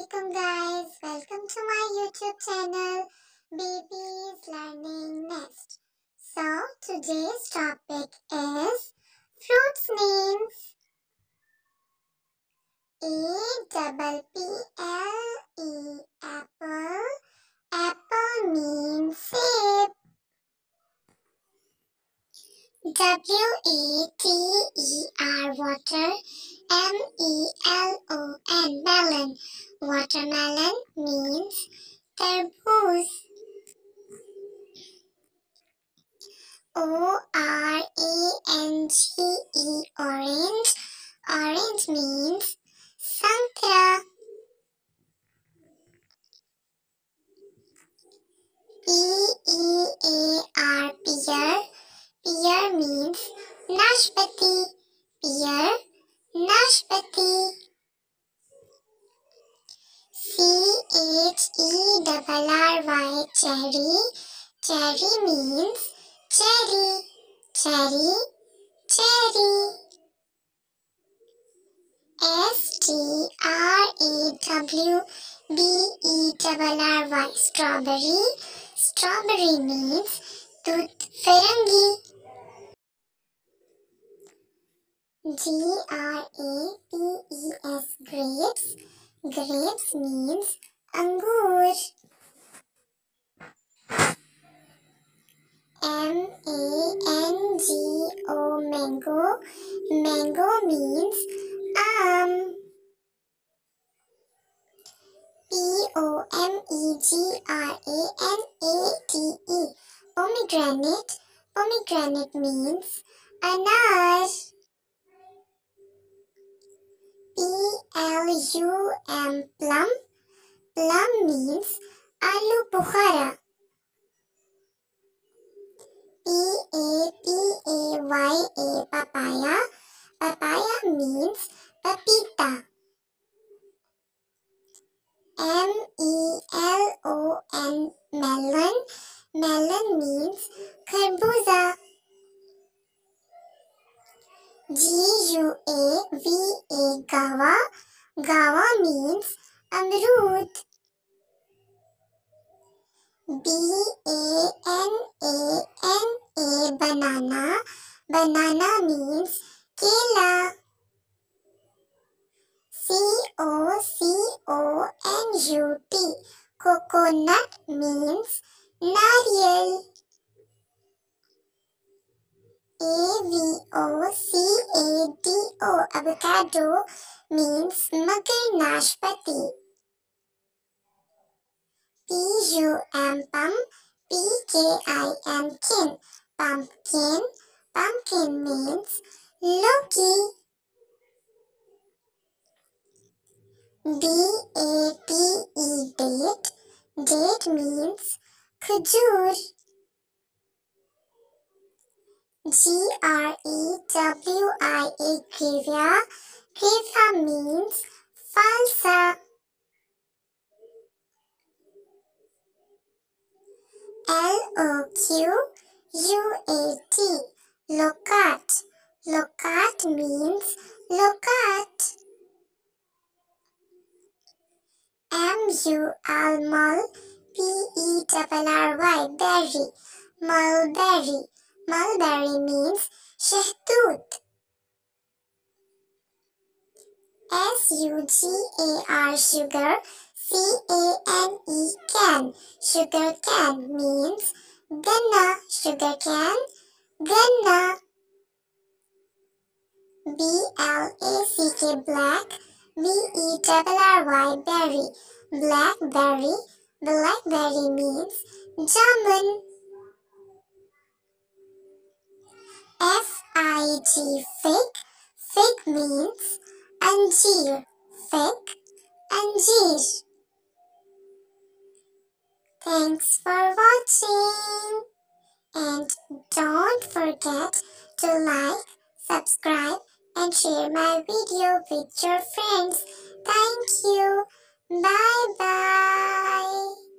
Assalamualaikum guys, welcome to my YouTube channel Baby's Learning Nest. So today's topic is fruits names. A double P L E apple. Apple means sip. W A T E R water M-E-L-O-N, melon. Watermelon means tarboos. O-R-A-N-G-E, orange. Orange means santra. P-E-A-R, pear. Pear means nashpati. Pear Nashpati C H E double cherry. Cherry means cherry, cherry, cherry. S T R A W B E strawberry. Strawberry means tooth G R A P E S grapes. Grapes means angur. M A N G O mango. Mango means um. P O M E G R A N A T E. Pomegranate. Pomegranate means anar. you am plum. Plum means aloo bukhara. P A P A Y A papaya. Papaya means papita. M E L O N melon. Melon means kharbuza. G U A V A gawa. Gawa means Amrut. B A N A N A banana. Banana means Kela. C O C O N U T. Coconut means nariel. A V O C A D O avocado means Magar Nashpati. P-U-M Pum, P-K-I-N Kin, Pumpkin. Pumpkin means Loki. B A P E Date, Date means Khajur. G-R-E-W-I-A Grivia, Pizza means falsa. L O Q U A T Locat. Locat means locat. M U L Mul P E R R Y Berry. Mulberry. Mulberry means shahdood. S-U-G-A-R, sugar. C-A-N-E, can. Sugar can means going sugar can. going B-L-A-C-K, black. B-E-R-R-Y, berry. Blackberry. Blackberry means jamun. F-I-G, fake fake means أنجير thick أنجير Thanks for watching and don't forget to like, subscribe and share my video with your friends. Thank you. Bye bye.